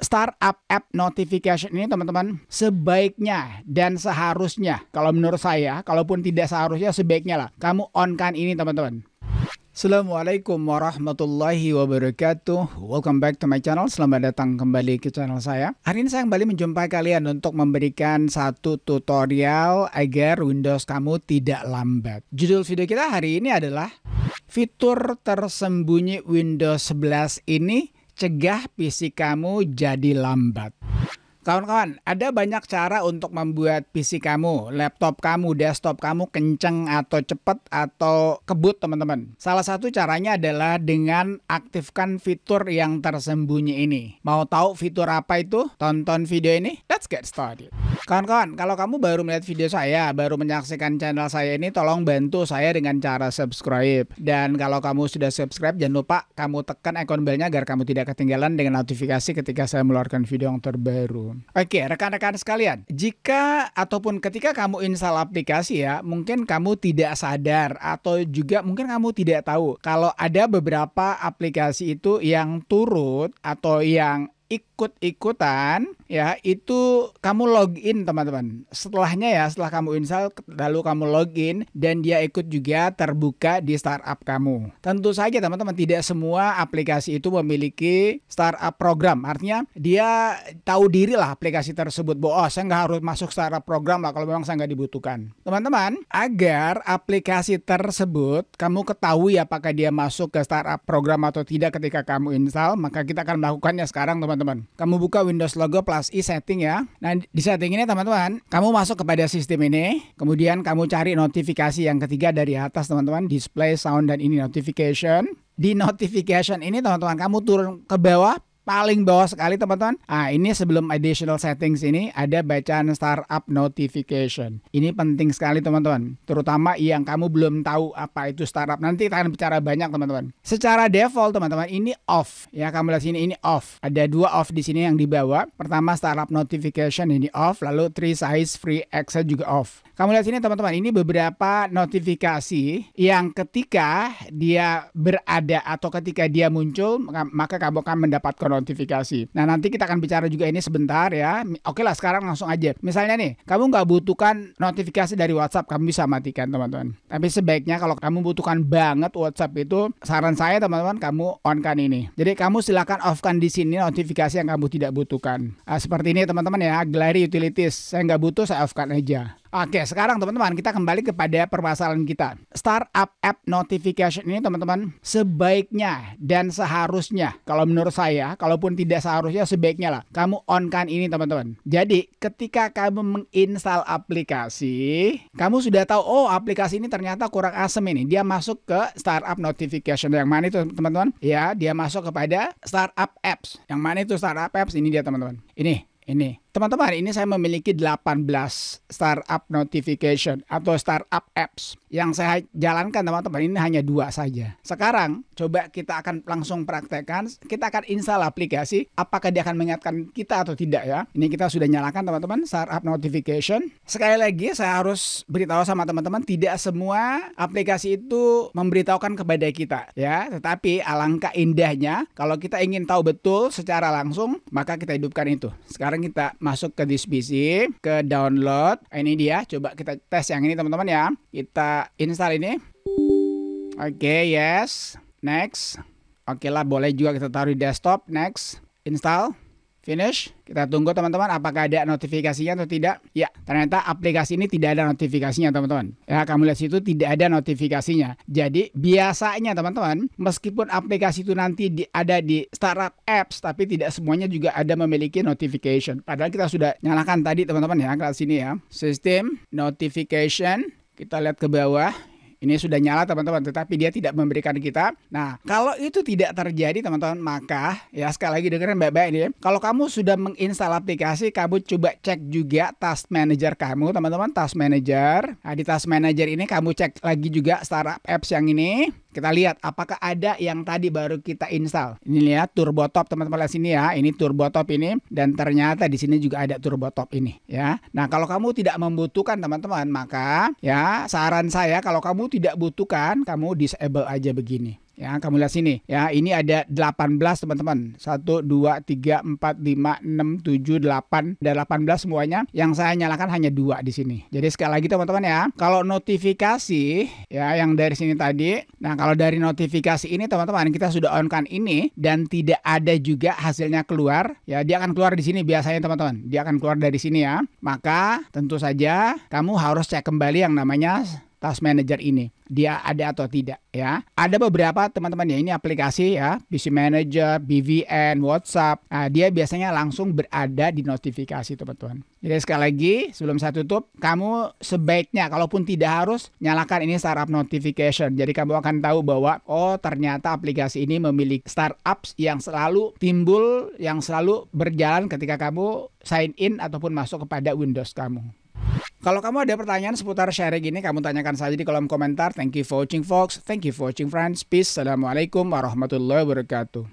startup app notification ini teman-teman sebaiknya dan seharusnya kalau menurut saya kalaupun tidak seharusnya sebaiknya lah kamu on kan ini teman-teman Assalamualaikum warahmatullahi wabarakatuh Welcome back to my channel Selamat datang kembali ke channel saya Hari ini saya kembali menjumpai kalian untuk memberikan satu tutorial Agar Windows kamu tidak lambat Judul video kita hari ini adalah Fitur tersembunyi Windows 11 ini cegah PC kamu jadi lambat. Kawan-kawan, ada banyak cara untuk membuat PC kamu, laptop kamu, desktop kamu kenceng atau cepat atau kebut teman-teman. Salah satu caranya adalah dengan aktifkan fitur yang tersembunyi ini. Mau tahu fitur apa itu? Tonton video ini let's get started. Kawan-kawan, kalau kamu baru melihat video saya, baru menyaksikan channel saya ini, tolong bantu saya dengan cara subscribe. Dan kalau kamu sudah subscribe, jangan lupa kamu tekan ikon belnya agar kamu tidak ketinggalan dengan notifikasi ketika saya meluarkan video yang terbaru. Oke, rekan-rekan sekalian, jika ataupun ketika kamu install aplikasi ya, mungkin kamu tidak sadar atau juga mungkin kamu tidak tahu kalau ada beberapa aplikasi itu yang turut atau yang ikut-ikutan ya itu kamu login teman-teman. Setelahnya ya setelah kamu install lalu kamu login dan dia ikut juga terbuka di startup kamu. Tentu saja teman-teman tidak semua aplikasi itu memiliki startup program. Artinya dia tahu diri lah aplikasi tersebut. Bahwa oh, saya nggak harus masuk startup program lah kalau memang saya nggak dibutuhkan. Teman-teman agar aplikasi tersebut kamu ketahui apakah dia masuk ke startup program atau tidak ketika kamu install maka kita akan melakukannya sekarang teman-teman. Kamu buka Windows Logo plus i setting ya. Nah, di setting ini teman-teman, kamu masuk kepada sistem ini, kemudian kamu cari notifikasi yang ketiga dari atas teman-teman, display sound dan ini notification. Di notification ini teman-teman kamu turun ke bawah paling bawah sekali teman-teman. Ah, ini sebelum additional settings ini ada bacaan startup notification. Ini penting sekali teman-teman, terutama yang kamu belum tahu apa itu startup. Nanti kita akan bicara banyak teman-teman. Secara default teman-teman ini off. Ya, kamu lihat sini ini off. Ada dua off di sini yang dibawa. Pertama startup notification ini off, lalu three size free access juga off. Kamu lihat sini teman-teman, ini beberapa notifikasi yang ketika dia berada atau ketika dia muncul, maka kamu akan mendapatkan notifikasi. Nah nanti kita akan bicara juga ini sebentar ya. Oke lah sekarang langsung aja. Misalnya nih, kamu nggak butuhkan notifikasi dari WhatsApp, kamu bisa matikan teman-teman. Tapi sebaiknya kalau kamu butuhkan banget WhatsApp itu, saran saya teman-teman kamu on-kan ini. Jadi kamu silahkan off-kan di sini notifikasi yang kamu tidak butuhkan. Nah, seperti ini teman-teman ya, Glary Utilities. Saya nggak butuh, saya off-kan aja. Oke, sekarang teman-teman kita kembali kepada permasalahan kita. Startup app notification ini teman-teman sebaiknya dan seharusnya kalau menurut saya, kalaupun tidak seharusnya sebaiknya lah kamu on kan ini teman-teman. Jadi ketika kamu menginstal aplikasi, kamu sudah tahu oh aplikasi ini ternyata kurang asem ini. Dia masuk ke startup notification yang mana itu teman-teman? Ya, dia masuk kepada startup apps. Yang mana itu startup apps ini dia teman-teman. Ini, ini Teman-teman, ini saya memiliki 18 startup notification atau startup apps yang saya jalankan teman-teman. Ini hanya dua saja. Sekarang coba kita akan langsung praktekkan. Kita akan install aplikasi. Apakah dia akan mengingatkan kita atau tidak ya? Ini kita sudah nyalakan teman-teman startup notification. Sekali lagi saya harus beritahu sama teman-teman tidak semua aplikasi itu memberitahukan kepada kita ya. Tetapi alangkah indahnya kalau kita ingin tahu betul secara langsung maka kita hidupkan itu. Sekarang kita masuk ke this PC, ke download. Ini dia, coba kita tes yang ini teman-teman ya. Kita install ini. Oke, okay, yes. Next. Oke okay lah, boleh juga kita taruh di desktop. Next. Install finish. Kita tunggu teman-teman apakah ada notifikasinya atau tidak. Ya, ternyata aplikasi ini tidak ada notifikasinya teman-teman. Ya, kamu lihat situ tidak ada notifikasinya. Jadi biasanya teman-teman, meskipun aplikasi itu nanti di, ada di startup apps, tapi tidak semuanya juga ada memiliki notification. Padahal kita sudah nyalakan tadi teman-teman ya, kelas sini ya. Sistem notification kita lihat ke bawah ini sudah nyala teman-teman tetapi dia tidak memberikan kita nah kalau itu tidak terjadi teman-teman maka ya sekali lagi dengerin baik-baik ini. kalau kamu sudah menginstal aplikasi kamu coba cek juga task manager kamu teman-teman task manager nah di task manager ini kamu cek lagi juga startup apps yang ini kita lihat apakah ada yang tadi baru kita install. Ini lihat turbo top teman-teman lihat sini ya. Ini turbo top ini dan ternyata di sini juga ada turbo top ini ya. Nah, kalau kamu tidak membutuhkan teman-teman, maka ya saran saya kalau kamu tidak butuhkan, kamu disable aja begini. Ya, kamu lihat sini. Ya, ini ada 18 teman-teman. 1 2 3 4 5 6 7 8 ada 18 semuanya. Yang saya nyalakan hanya dua di sini. Jadi sekali lagi teman-teman ya, kalau notifikasi ya yang dari sini tadi. Nah, kalau dari notifikasi ini teman-teman kita sudah on kan ini dan tidak ada juga hasilnya keluar. Ya, dia akan keluar di sini biasanya teman-teman. Dia akan keluar dari sini ya. Maka tentu saja kamu harus cek kembali yang namanya task manager ini dia ada atau tidak ya ada beberapa teman-teman ya ini aplikasi ya PC manager BVN WhatsApp nah, dia biasanya langsung berada di notifikasi teman-teman jadi sekali lagi sebelum saya tutup kamu sebaiknya kalaupun tidak harus nyalakan ini startup notification jadi kamu akan tahu bahwa oh ternyata aplikasi ini memiliki startups yang selalu timbul yang selalu berjalan ketika kamu sign in ataupun masuk kepada Windows kamu kalau kamu ada pertanyaan seputar sharing ini, kamu tanyakan saja di kolom komentar. Thank you for watching, folks. Thank you for watching, friends. Peace. Assalamualaikum warahmatullahi wabarakatuh.